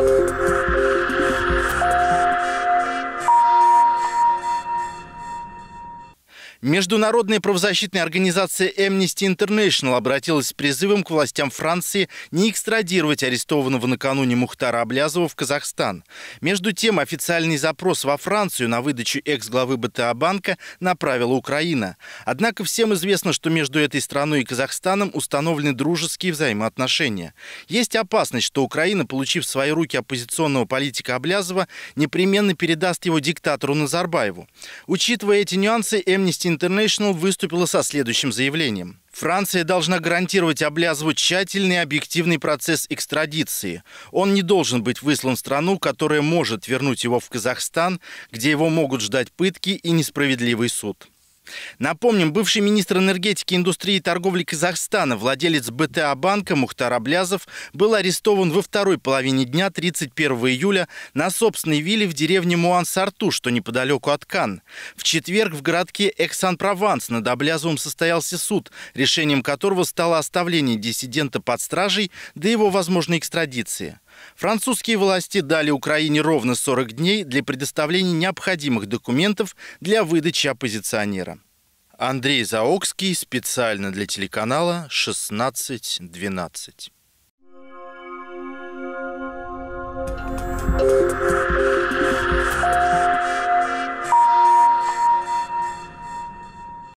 Música Международная правозащитная организация Amnesty International обратилась с призывом к властям Франции не экстрадировать арестованного накануне Мухтара Аблязова в Казахстан. Между тем, официальный запрос во Францию на выдачу экс-главы БТА банка направила Украина. Однако всем известно, что между этой страной и Казахстаном установлены дружеские взаимоотношения. Есть опасность, что Украина, получив в свои руки оппозиционного политика Аблязова, непременно передаст его диктатору Назарбаеву. Учитывая эти нюансы, Amnesty Amnesty International выступила со следующим заявлением. Франция должна гарантировать Облязову тщательный и объективный процесс экстрадиции. Он не должен быть выслан в страну, которая может вернуть его в Казахстан, где его могут ждать пытки и несправедливый суд. Напомним, бывший министр энергетики, индустрии и торговли Казахстана, владелец БТА банка Мухтар Аблязов, был арестован во второй половине дня 31 июля на собственной вилле в деревне Муан-Сарту, что неподалеку от Кан. В четверг в городке Эксан-Прованс над Аблязовым состоялся суд, решением которого стало оставление диссидента под стражей до его возможной экстрадиции. Французские власти дали Украине ровно 40 дней для предоставления необходимых документов для выдачи оппозиционера. Андрей Заокский специально для телеканала 1612.